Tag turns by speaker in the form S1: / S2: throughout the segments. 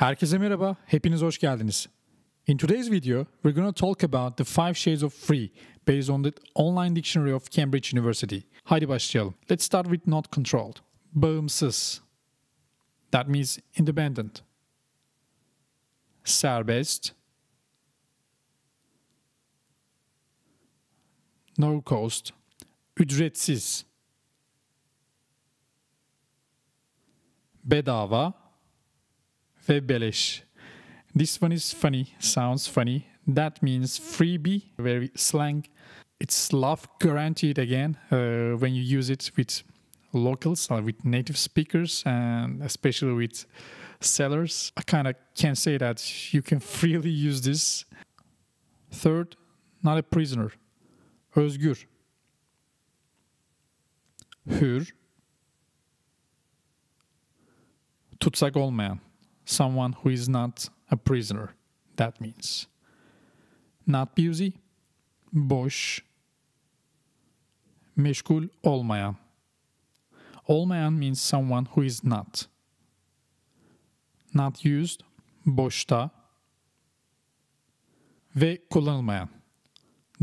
S1: Herkese merhaba, hepiniz hoş geldiniz. In today's video, we're going to talk about the five shades of free based on the online dictionary of Cambridge University. Haydi başlayalım. Let's start with not controlled. Bağımsız. That means independent. Serbest. No cost. Ücretsiz. Bedava belish. This one is funny, sounds funny. That means freebie, very slang. It's love guaranteed again uh, when you use it with locals or uh, with native speakers and especially with sellers. I kind of can say that you can freely use this. Third, not a prisoner. Özgür. Hür. Tutsak olmayan someone who is not a prisoner, that means. Not busy, boş, meşgul olmayan. Olmayan means someone who is not. Not used, boşta ve kullanılmayan.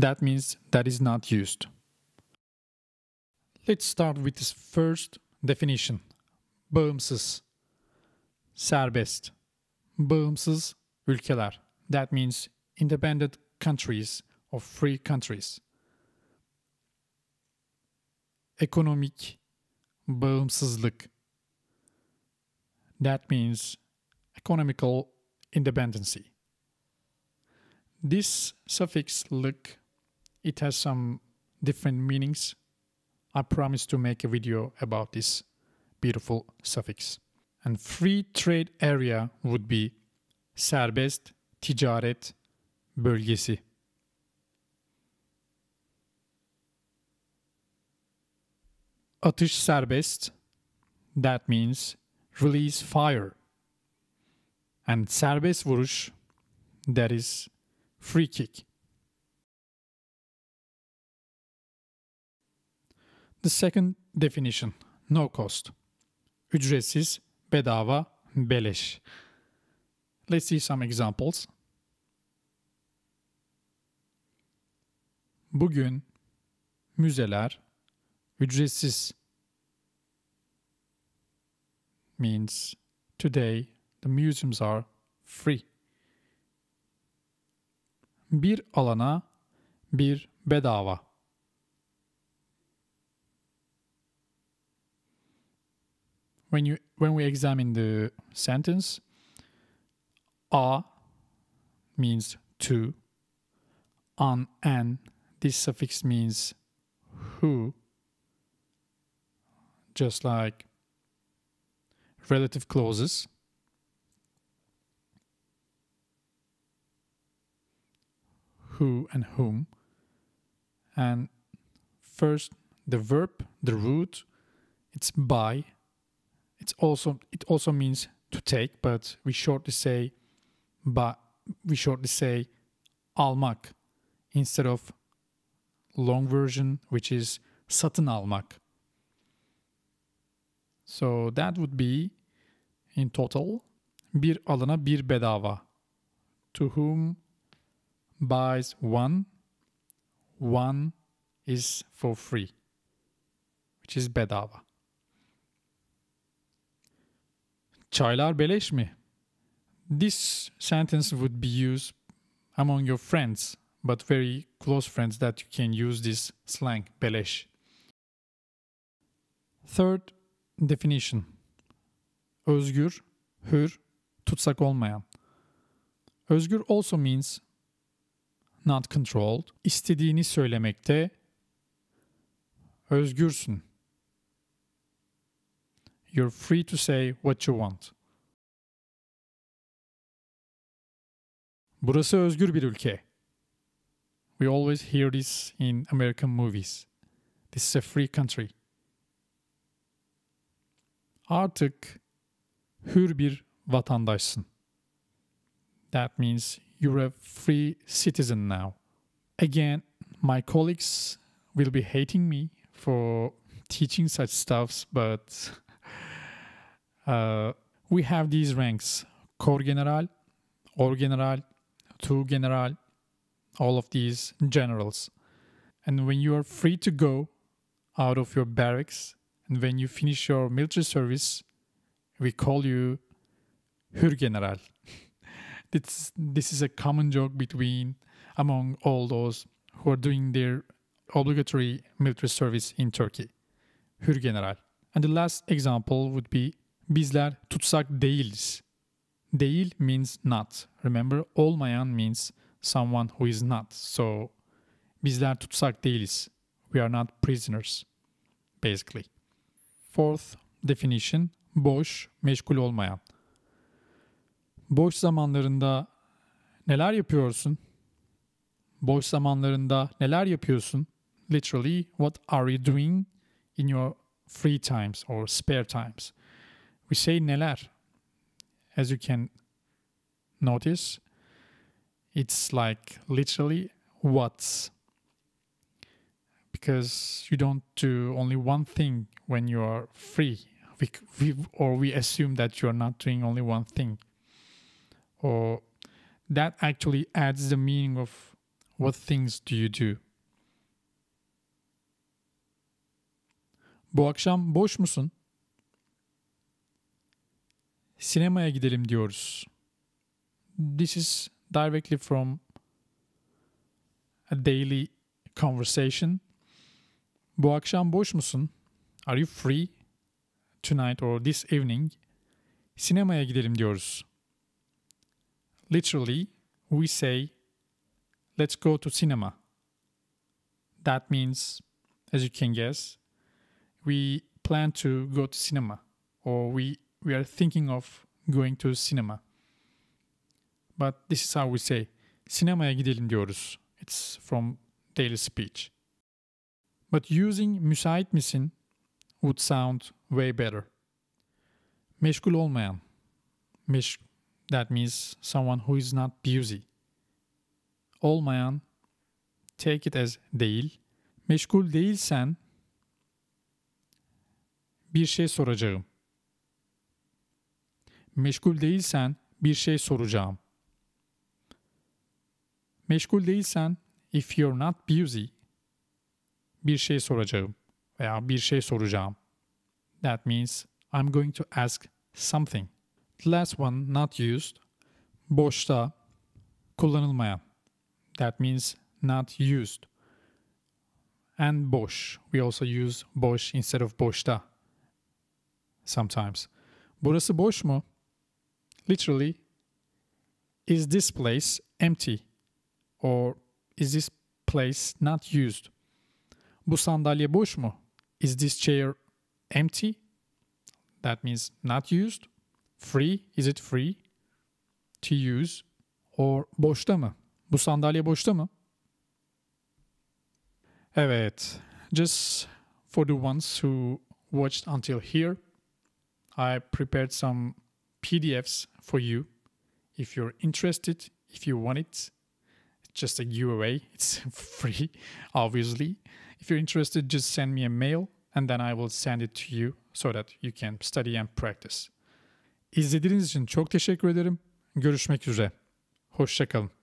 S1: That means that is not used. Let's start with this first definition. Bağımsız. Serbest. Bağımsız ülkeler. That means independent countries or free countries. Ekonomik bağımsızlık. That means economical independency. This suffix "lık" it has some different meanings. I promise to make a video about this beautiful suffix and free trade area would be serbest ticaret bölgesi. Atış serbest, that means release fire. And serbest vuruş, that is free kick. The second definition, no cost. Ücretsiz, bedava, beleş. Let's see some examples. Bugün müzeler ücretsiz. Means today the museums are free. Bir alana bir bedava. when you when we examine the sentence, a means to, on an this suffix means who, just like relative clauses. Who and whom, and first the verb, the root, it's by it's also it also means to take, but we shortly say but we shortly say almak instead of long version which is satın almak. So that would be in total bir alana bir bedava. To whom buys one, one is for free, which is bedava. Çaylar beleş mi? This sentence would be used among your friends, but very close friends that you can use this slang beleş. Third definition. Özgür, hür, tutsak olmayan. Özgür also means not controlled. İstediğini söylemekte özgürsün. You're free to say what you want. Burası özgür bir ülke. We always hear this in American movies. This is a free country. Artık hür bir vatandaşsın. That means you're a free citizen now. Again, my colleagues will be hating me for teaching such stuffs, but uh, we have these ranks Corps General, Or General, Two General, all of these generals. And when you are free to go out of your barracks and when you finish your military service, we call you general. this, this is a common joke between among all those who are doing their obligatory military service in Turkey. general. And the last example would be Bizler tutsak değiliz. Değil means not. Remember olmayan means someone who is not. So bizler tutsak değiliz. We are not prisoners. Basically. Fourth definition boş, meşgul olmayan. Boş zamanlarında neler yapıyorsun? Boş zamanlarında neler yapıyorsun? Literally what are you doing in your free times or spare times? We say neler? As you can notice, it's like literally what's. Because you don't do only one thing when you are free. We, we, or we assume that you're not doing only one thing. Or that actually adds the meaning of what things do you do? Bu akşam boş musun? sinemaya gidelim diyoruz. This is directly from a daily conversation. Bu akşam boş musun? Are you free tonight or this evening? Sinemaya gidelim diyoruz. Literally, we say let's go to cinema. That means, as you can guess, we plan to go to cinema or we we are thinking of going to cinema. But this is how we say sinemaya gidelim diyoruz. It's from daily speech. But using müsait misin would sound way better. Meşgul olmayan. Meş that means someone who is not busy. Olmayan take it as değil. Meşgul değilsen bir şey soracağım. Meşgul değilsen bir şey soracağım. Meşgul değilsen if you're not busy bir şey soracağım veya bir şey soracağım. That means I'm going to ask something. The last one not used boşta kullanılmayan. That means not used. And boş. We also use boş instead of boşta sometimes. Burası boş mu? literally, is this place empty? Or is this place not used? Bu sandalye boş mu? Is this chair empty? That means not used. Free, is it free to use? Or boşta mı? Bu sandalye boşta mı? Evet, just for the ones who watched until here, I prepared some PDFs for you. If you're interested, if you want it, it's just a giveaway. It's free, obviously. If you're interested, just send me a mail and then I will send it to you so that you can study and practice. İzlediğiniz için çok teşekkür ederim. Görüşmek üzere. Hoşçakalın.